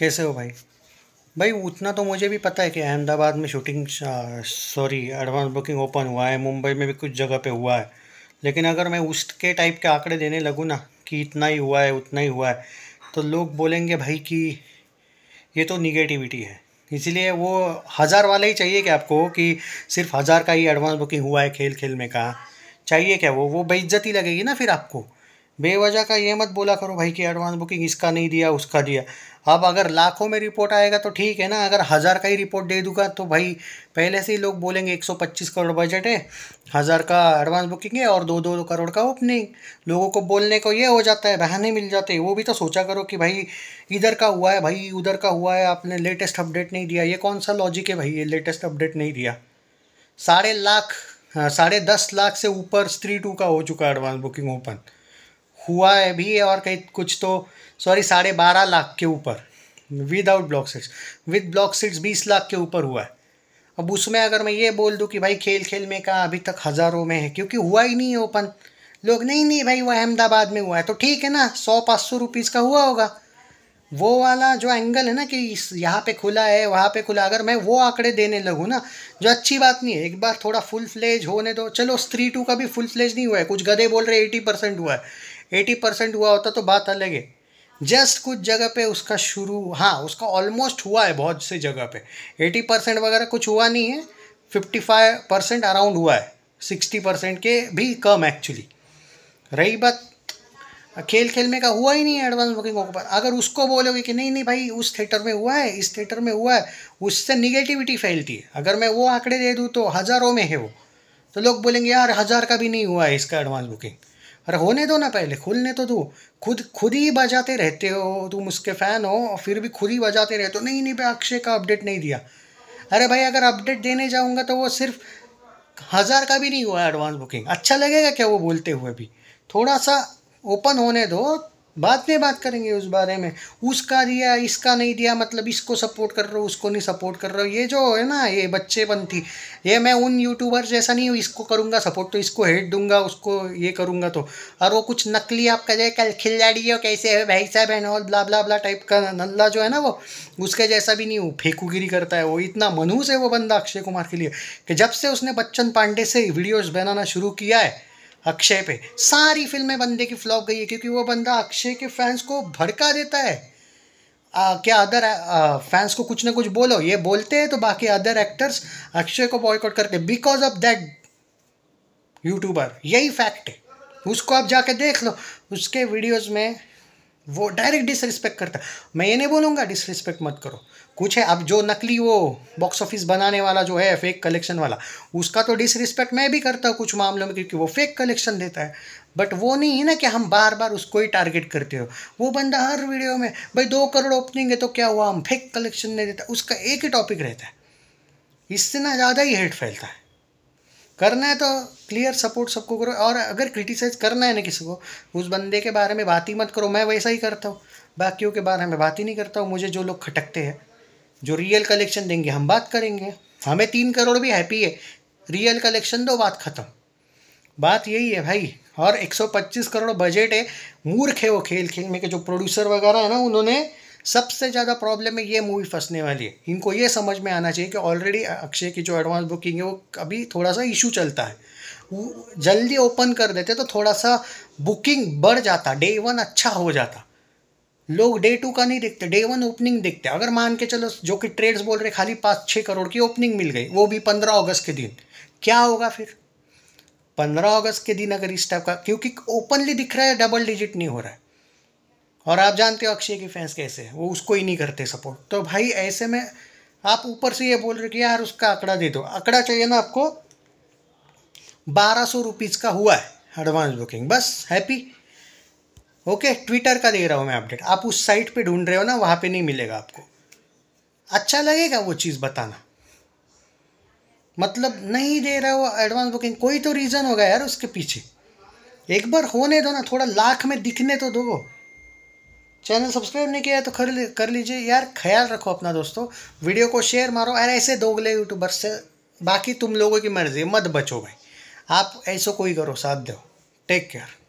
कैसे हो भाई भाई उतना तो मुझे भी पता है कि अहमदाबाद में shooting sorry advance booking open हुआ है मुंबई में भी कुछ जगह पे हुआ है लेकिन अगर मैं उसके टाइप के आंकड़े देने लगूँ ना कि इतना ही हुआ है उतना ही हुआ है तो लोग बोलेंगे भाई कि ये तो निगेटिविटी है इसलिए वो हज़ार वाला ही चाहिए क्या आपको कि सिर्फ हज़ार का ही एडवांस बुकिंग हुआ है खेल खेल में कहा चाहिए क्या वो वो बेइज्जती लगेगी ना फिर आपको बेवजह का ये मत बोला करो भाई कि एडवांस बुकिंग इसका नहीं दिया उसका दिया अब अगर लाखों में रिपोर्ट आएगा तो ठीक है ना अगर हज़ार का ही रिपोर्ट दे दूंगा तो भाई पहले से ही लोग बोलेंगे 125 करोड़ बजट है हज़ार का एडवांस बुकिंग है और दो दो करोड़ का ओपनिंग लोगों को बोलने को ये हो जाता है बहाने मिल जाते हैं वो भी तो सोचा करो कि भाई इधर का हुआ है भाई उधर का हुआ है आपने लेटेस्ट अपडेट नहीं दिया ये कौन सा लॉजिक है भाई ये लेटेस्ट अपडेट नहीं दिया साढ़े लाख हाँ, साढ़े दस लाख से ऊपर स्त्री टू का हो चुका एडवांस बुकिंग ओपन हुआ है भी है और कहीं कुछ तो सॉरी साढ़े बारह लाख के ऊपर without block seats with block seats बीस लाख के ऊपर हुआ है अब उसमें अगर मैं ये बोल दूँ कि भाई खेल खेल में का अभी तक हज़ारों में है क्योंकि हुआ ही नहीं है ओपन लोग नहीं नहीं भाई वो अहमदाबाद में हुआ है तो ठीक है ना सौ पाँच सौ रुपीज़ का हुआ होगा वो वाला जो एंगल है ना कि यहाँ पे खुला है वहाँ पे खुला अगर मैं वो आंकड़े देने लगूँ ना जो अच्छी बात नहीं है एक बार थोड़ा फुल फ्लेज होने दो चलो स्त्री टू का भी फुल फ्लेज नहीं हुआ है कुछ गधे बोल रहे एटी परसेंट हुआ है एटी परसेंट हुआ होता तो बात अलग है जस्ट कुछ जगह पे उसका शुरू हाँ उसका ऑलमोस्ट हुआ है बहुत से जगह पे एटी परसेंट वगैरह कुछ हुआ नहीं है फिफ्टी फाइव परसेंट अराउंड हुआ है सिक्सटी परसेंट के भी कम एक्चुअली रही बात खेल खेल में का हुआ ही नहीं है एडवांस बुकिंग ऑक्यूपाई अगर उसको बोलोगे कि नहीं नहीं भाई उस थिएटर में हुआ है इस थिएटर में हुआ है उससे निगेटिविटी फैलती है अगर मैं वो आंकड़े दे दूँ तो हज़ारों में है वो तो लोग बोलेंगे यार हज़ार का भी नहीं हुआ है इसका एडवांस बुकिंग अरे होने दो ना पहले खुलने तो दो खुद खुद ही बजाते रहते हो तुम उसके फ़ैन हो और फिर भी खुद ही बजाते रहते हो नहीं नहीं भाई अक्षय का अपडेट नहीं दिया अरे भाई अगर अपडेट देने जाऊँगा तो वो सिर्फ हज़ार का भी नहीं हुआ एडवांस बुकिंग अच्छा लगेगा क्या वो बोलते हुए भी थोड़ा सा ओपन होने दो बाद में बात करेंगे उस बारे में उसका दिया इसका नहीं दिया मतलब इसको सपोर्ट कर रहा हो उसको नहीं सपोर्ट कर रहा हो ये जो है ना ये बच्चेपन थी ये मैं उन यूट्यूबर जैसा नहीं हूँ इसको करूँगा सपोर्ट तो इसको हेट दूंगा उसको ये करूँगा तो और वो कुछ नकली आप कह जाए कल खिलाड़ी हो कैसे है भाई साहब है और ब्ला ब्ला ब्ला टाइप का नल्ला जो है ना वो उसके जैसा भी नहीं हूँ फेंकूगिरी करता है वो इतना मनूस है वो बंदा अक्षय कुमार के लिए कि जब से उसने बच्चन पांडे से वीडियोज़ बनाना शुरू किया है अक्षय पे सारी फिल्में बंदे की फ्लॉप गई है क्योंकि वो बंदा अक्षय के फैंस को भड़का देता है आ, क्या अदर फैंस को कुछ ना कुछ बोलो ये बोलते हैं तो बाकी अदर एक्टर्स अक्षय को बॉयकॉट करते बिकॉज ऑफ दैट यूट्यूबर यही फैक्ट है उसको आप जाके देख लो उसके वीडियोज़ में वो डायरेक्ट डिसरिस्पेक्ट करता मैं ये नहीं बोलूँगा डिसरिस्पेक्ट मत करो कुछ है अब जो नकली वो बॉक्स ऑफिस बनाने वाला जो है फेक कलेक्शन वाला उसका तो डिसरिस्पेक्ट मैं भी करता हूँ कुछ मामलों में क्योंकि वो फेक कलेक्शन देता है बट वो नहीं है ना कि हम बार बार उसको ही टारगेट करते हो वो बंदा हर वीडियो में भाई दो करोड़ ओपनिंग है तो क्या हुआ हम फेक कलेक्शन नहीं देता उसका एक ही टॉपिक रहता है इससे ना ज़्यादा ही हेट फैलता है करना है तो क्लियर सपोर्ट सबको करो और अगर क्रिटिसाइज करना है ना किसी को उस बंदे के बारे में बात ही मत करो मैं वैसा ही करता हूँ बाकियों के बारे में बात ही नहीं करता हूँ मुझे जो लोग खटकते हैं जो रियल कलेक्शन देंगे हम बात करेंगे हमें तीन करोड़ भी हैप्पी है रियल कलेक्शन दो बात ख़त्म बात यही है भाई और 125 करोड़ बजट है मूर्ख है वो खेल खेल में के जो प्रोड्यूसर वगैरह है ना उन्होंने सबसे ज़्यादा प्रॉब्लम है ये मूवी फंसने वाली है इनको ये समझ में आना चाहिए कि ऑलरेडी अक्षय की जो एडवांस बुकिंग है वो अभी थोड़ा सा इशू चलता है जल्दी ओपन कर देते तो थोड़ा सा बुकिंग बढ़ जाता डे वन अच्छा हो जाता लोग डे टू का नहीं देखते डे वन ओपनिंग देखते अगर मान के चलो जो कि ट्रेड्स बोल रहे खाली पाँच छः करोड़ की ओपनिंग मिल गई वो भी पंद्रह अगस्त के दिन क्या होगा फिर पंद्रह अगस्त के दिन अगर इस टाइप का क्योंकि ओपनली दिख रहा है डबल डिजिट नहीं हो रहा है और आप जानते हो अक्षय के फैंस कैसे हैं वो उसको ही नहीं करते सपोर्ट तो भाई ऐसे में आप ऊपर से ये बोल रहे कि यार उसका आंकड़ा दे दो आंकड़ा चाहिए ना आपको बारह सौ रुपीज़ का हुआ है एडवांस बुकिंग बस हैप्पी ओके ट्विटर का दे रहा हूँ मैं अपडेट आप उस साइट पे ढूंढ रहे हो ना वहाँ पे नहीं मिलेगा आपको अच्छा लगेगा वो चीज़ बताना मतलब नहीं दे रहा वो एडवांस बुकिंग कोई तो रीज़न होगा यार उसके पीछे एक बार होने दो ना थोड़ा लाख में दिखने तो दो चैनल सब्सक्राइब नहीं किया है तो कर कर लीजिए यार ख्याल रखो अपना दोस्तों वीडियो को शेयर मारो यार ऐसे दोगले यूट्यूबर से बाकी तुम लोगों की मर्ज़ी मत बचो भाई आप ऐसा कोई करो साथ दो टेक केयर